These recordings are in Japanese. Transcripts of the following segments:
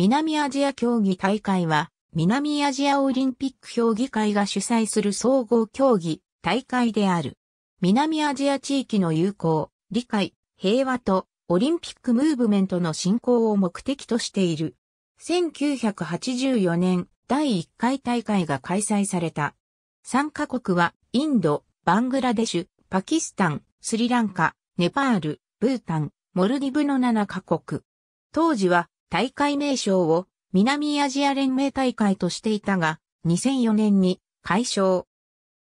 南アジア競技大会は、南アジアオリンピック評議会が主催する総合競技大会である。南アジア地域の友好、理解、平和とオリンピックムーブメントの振興を目的としている。1984年第1回大会が開催された。参加国はインド、バングラデシュ、パキスタン、スリランカ、ネパール、ブータン、モルディブの7カ国。当時は大会名称を南アジア連盟大会としていたが、2004年に解消。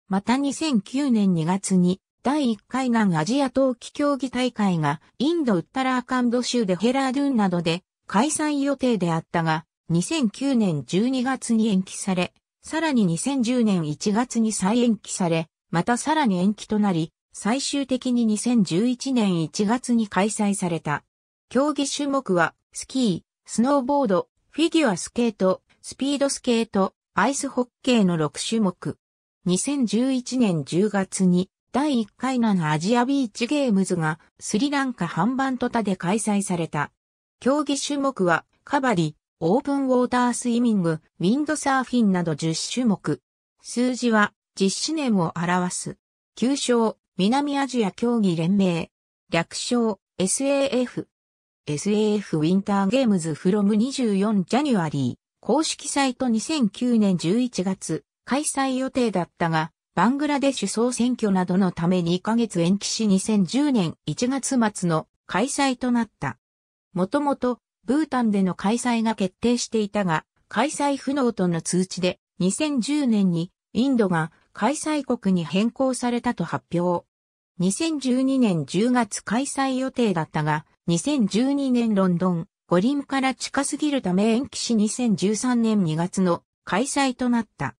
また2009年2月に第1回南アジア冬季競技大会がインドウッタラーカンド州でヘラードゥンなどで開催予定であったが、2009年12月に延期され、さらに2010年1月に再延期され、またさらに延期となり、最終的に2011年1月に開催された。競技種目は、スキー、スノーボード、フィギュアスケート、スピードスケート、アイスホッケーの6種目。2011年10月に第1回南アジアビーチゲームズがスリランカハンバントタで開催された。競技種目はカバリ、オープンウォータースイミング、ウィンドサーフィンなど10種目。数字は実施年を表す。旧称、南アジア競技連盟。略称、SAF。SAF ウィンターゲームズフロム24ジャニュアリー公式サイト2009年11月開催予定だったが、バングラデシュ総選挙などのため2ヶ月延期し2010年1月末の開催となった。もともと、ブータンでの開催が決定していたが、開催不能との通知で2010年にインドが開催国に変更されたと発表。2012年10月開催予定だったが、2012年ロンドン、五輪から近すぎるため延期し2013年2月の開催となった。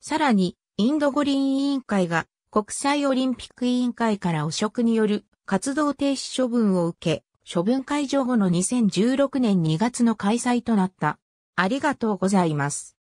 さらに、インド五輪委員会が国際オリンピック委員会から汚職による活動停止処分を受け、処分解除後の2016年2月の開催となった。ありがとうございます。